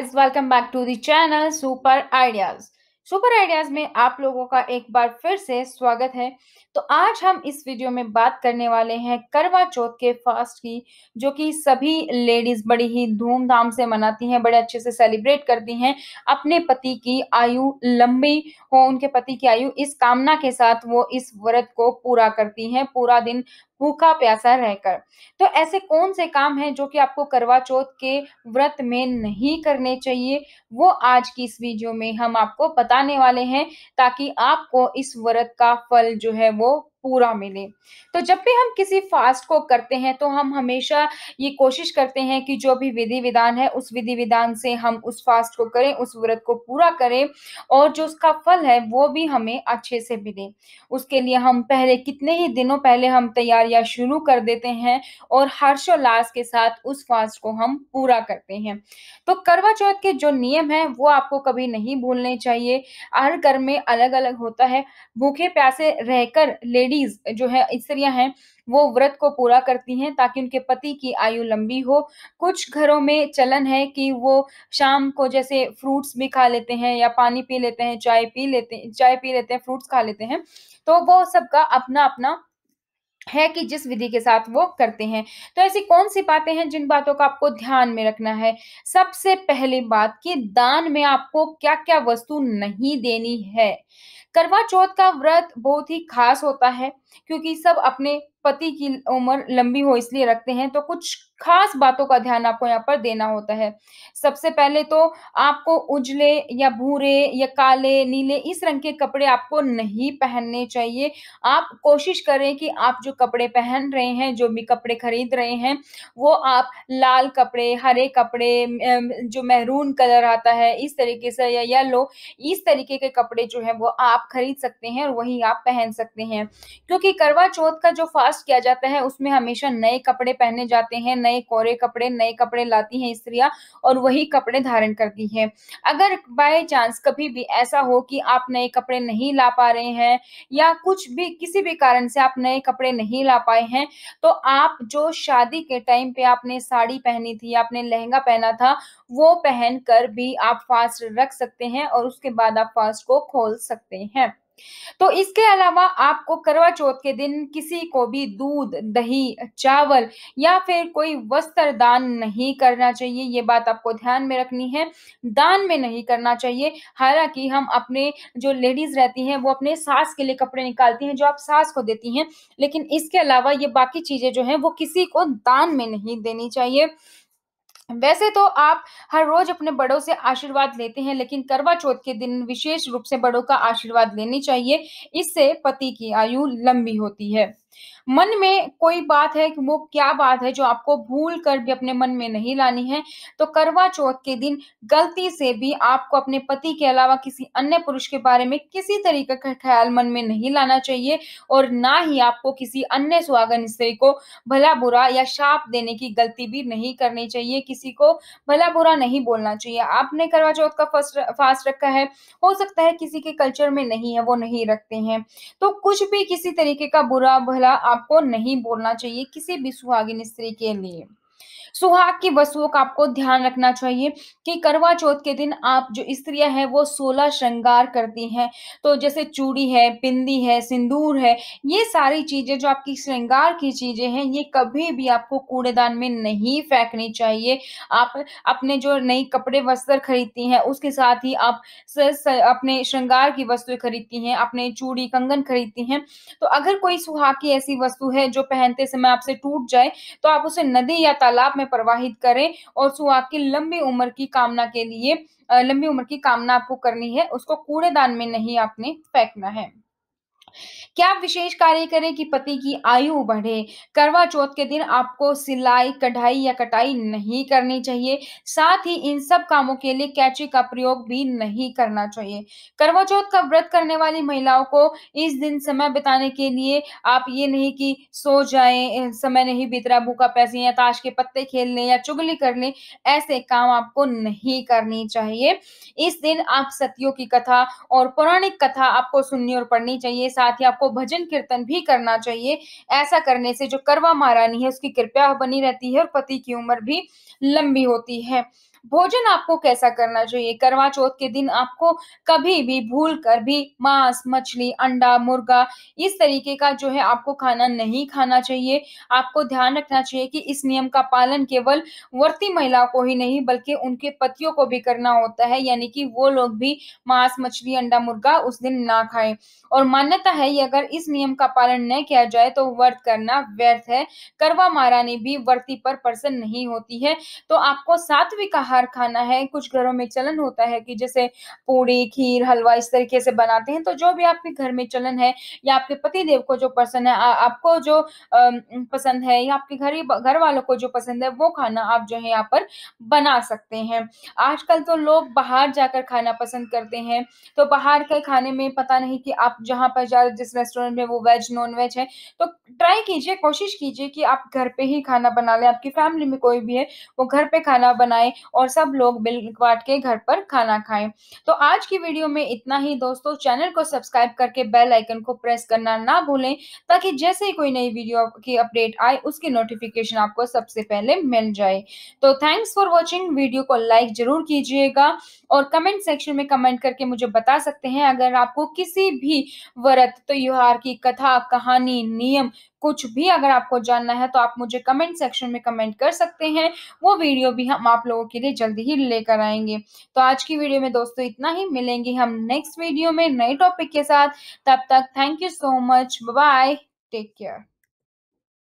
guys welcome back to the channel Super Ideas Super Ideas में आप लोगों का एक बार फिर से स्वागत है तो आज हम इस वीडियो में बात करने वाले हैं करवा चौथ के फास्ट की जो कि सभी लेडीज बड़ी ही धूमधाम से मनाती हैं बड़े अच्छे से सेलिब्रेट करती हैं अपने पति की आयु लंबी हो उनके पति की आयु इस कामना के साथ वो इस व्रत को पूरा करती हैं पूरा दिन भूखा प्यासा रहकर तो ऐसे कौन से काम हैं जो कि आपको करवा चौथ के व्रत में नहीं करने चाहिए वो आज की इस वीडियो में हम आपको बताने वाले हैं ताकि आपको इस व्रत का फल जो है वो पूरा मिले तो जब भी हम किसी फास्ट को करते हैं तो हम हमेशा ये कोशिश करते हैं कि जो भी विधि विधान है उस विधि विधान से हम उस फास्ट को करें उस व्रत को पूरा करें और जो उसका फल है वो भी हमें अच्छे से मिले उसके लिए हम पहले कितने ही दिनों पहले हम तैयारियां शुरू कर देते हैं और हर्षोल्लास के साथ उस फास्ट को हम पूरा करते हैं तो करवा चौथ के जो नियम है वो आपको कभी नहीं भूलने चाहिए हर घर में अलग अलग होता है भूखे प्यासे रहकर लेडी लेडीज जो है स्त्रियां हैं वो व्रत को पूरा करती हैं ताकि उनके पति की आयु लंबी हो कुछ घरों में चलन है कि वो शाम को जैसे फ्रूट्स भी खा लेते हैं या पानी पी लेते हैं चाय पी लेते चाय पी लेते हैं फ्रूट्स खा लेते हैं तो वो सबका अपना अपना है कि जिस विधि के साथ वो करते हैं तो ऐसी कौन सी बातें हैं जिन बातों का आपको ध्यान में रखना है सबसे पहली बात कि दान में आपको क्या क्या वस्तु नहीं देनी है करवा चौथ का व्रत बहुत ही खास होता है क्योंकि सब अपने पति की उम्र लंबी हो इसलिए रखते हैं तो कुछ खास बातों का ध्यान आपको यहाँ पर देना होता है सबसे पहले तो आपको उजले या भूरे या काले नीले इस रंग के कपड़े आपको नहीं पहनने चाहिए आप कोशिश करें कि आप जो कपड़े पहन रहे हैं जो भी कपड़े खरीद रहे हैं वो आप लाल कपड़े हरे कपड़े जो मेहरून कलर आता है इस तरीके से या येलो इस तरीके के कपड़े जो है वो आप खरीद सकते हैं और वही आप पहन सकते हैं क्योंकि क्योंकि करवा चौथ का जो फास्ट किया जाता है उसमें हमेशा नए कपड़े पहने जाते हैं नए कोरे कपड़े नए कपड़े लाती हैं स्त्रियां और वही कपड़े धारण करती हैं अगर बाय चांस कभी भी ऐसा हो कि आप नए कपड़े नहीं ला पा रहे हैं या कुछ भी किसी भी कारण से आप नए कपड़े नहीं ला पाए हैं तो आप जो शादी के टाइम पे आपने साड़ी पहनी थी आपने लहंगा पहना था वो पहन कर भी आप फास्ट रख सकते हैं और उसके बाद आप फास्ट को खोल सकते हैं तो इसके अलावा आपको करवा चौथ के दिन किसी को भी दूध दही चावल या फिर कोई वस्त्र दान नहीं करना चाहिए ये बात आपको ध्यान में रखनी है दान में नहीं करना चाहिए हालांकि हम अपने जो लेडीज रहती हैं वो अपने सास के लिए कपड़े निकालती हैं जो आप सास को देती हैं लेकिन इसके अलावा ये बाकी चीजें जो हैं वो किसी को दान में नहीं देनी चाहिए वैसे तो आप हर रोज अपने बड़ों से आशीर्वाद लेते हैं लेकिन करवा चौथ के दिन विशेष रूप से बड़ों का आशीर्वाद लेनी चाहिए इससे पति की आयु लंबी होती है मन में कोई बात है कि वो क्या बात है जो आपको भूल कर भी अपने मन में नहीं लानी है तो करवा चौथ के दिन गलती से भी आपको अपने पति के अलावा किसी अन्य पुरुष के बारे में किसी तरीके का ख्याल मन में नहीं लाना चाहिए और ना ही आपको किसी अन्य सुहागन स्त्री को भला बुरा या शाप देने की गलती भी नहीं करनी चाहिए किसी को भला बुरा नहीं बोलना चाहिए आपने करवा चौथ का फर्स्ट फास्ट रखा है हो सकता है किसी के कल्चर में नहीं है वो नहीं रखते हैं तो कुछ भी किसी तरीके का बुरा पहला आपको नहीं बोलना चाहिए किसी भी सुहागिन स्त्री के लिए सुहाग की वस्तुओं का आपको ध्यान रखना चाहिए कि करवा चौथ के दिन आप जो स्त्रियां हैं वो सोलह श्रृंगार करती हैं तो जैसे चूड़ी है बिंदी है सिंदूर है ये सारी चीजें जो आपकी श्रृंगार की चीजें हैं ये कभी भी आपको कूड़ेदान में नहीं फेंकनी चाहिए आप अपने जो नई कपड़े वस्त्र खरीदती हैं उसके साथ ही आप स, स, अपने श्रृंगार की वस्तुएं खरीदती हैं अपने चूड़ी कंगन खरीदती हैं तो अगर कोई सुहाग की ऐसी वस्तु है जो पहनते समय आपसे टूट जाए तो आप उसे नदी या तालाब में प्रवाहित करें और सुहाग की लंबी उम्र की कामना के लिए लंबी उम्र की कामना आपको करनी है उसको कूड़ेदान में नहीं आपने फेंकना है क्या आप विशेष कार्य करें कि पति की आयु बढ़े करवा चौथ के दिन आपको सिलाई कढ़ाई या कटाई नहीं करनी चाहिए साथ ही इन सब कामों के लिए कैची का प्रयोग भी नहीं करना चाहिए करवा चौथ का व्रत करने वाली महिलाओं को इस दिन समय बिताने के लिए आप ये नहीं कि सो जाए समय नहीं बीत रहा भूखा पैसे या ताश के पत्ते खेलने या चुगली कर ले ऐसे काम आपको नहीं करनी चाहिए इस दिन आप सतियों की कथा और पौराणिक कथा आपको सुननी और पढ़नी चाहिए साथ ही आप आपको भजन कीर्तन भी करना चाहिए ऐसा करने से जो करवा महारानी है उसकी कृपा बनी रहती है और पति की उम्र भी लंबी होती है भोजन आपको कैसा करना चाहिए करवा चौथ के दिन आपको कभी भी भूल कर भी मांस मछली अंडा मुर्गा इस तरीके का जो है आपको खाना नहीं खाना चाहिए आपको ध्यान रखना चाहिए कि इस नियम का पालन केवल वर्ती महिलाओं को ही नहीं बल्कि उनके पतियों को भी करना होता है यानी कि वो लोग भी मांस मछली अंडा मुर्गा उस दिन ना खाएं और मान्यता है ये अगर इस नियम का पालन न किया जाए तो व्रत करना व्यर्थ है करवा महारानी भी वर्ती पर प्रसन्न नहीं होती है तो आपको सात्विक आहार बाहर खाना है कुछ घरों में चलन होता है कि जैसे पूड़ी खीर हलवा इस तरीके से बनाते हैं तो जो भी आपके घर में चलन है या आपके पति देव को जो पसंद है आ, आपको जो आ, पसंद है या आपके घर घर वालों को जो पसंद है वो खाना आप जो है यहाँ पर बना सकते हैं आजकल तो लोग बाहर जाकर खाना पसंद करते हैं तो बाहर के खाने में पता नहीं कि आप जहाँ पर जा जिस रेस्टोरेंट में वो वेज नॉन वेज है तो ट्राई कीजिए कोशिश कीजिए कि आप घर पे ही खाना बना लें आपकी फैमिली में कोई भी है वो घर पे खाना बनाए और सब लोग मिल बांट के घर पर खाना खाएं तो आज की वीडियो में इतना ही दोस्तों चैनल को सब्सक्राइब करके बेल आइकन को प्रेस करना ना भूलें ताकि जैसे ही कोई नई वीडियो की अपडेट आए उसकी नोटिफिकेशन आपको सबसे पहले मिल जाए तो थैंक्स फॉर वॉचिंग वीडियो को लाइक जरूर कीजिएगा और कमेंट सेक्शन में कमेंट करके मुझे बता सकते हैं अगर आपको किसी भी व्रत त्योहार की कथा कहानी नियम कुछ भी अगर आपको जानना है तो आप मुझे कमेंट सेक्शन में कमेंट कर सकते हैं वो वीडियो भी हम आप लोगों के लिए जल्दी ही लेकर आएंगे तो आज की वीडियो में दोस्तों इतना ही मिलेंगे हम नेक्स्ट वीडियो में नए टॉपिक के साथ तब तक thank you so much bye take care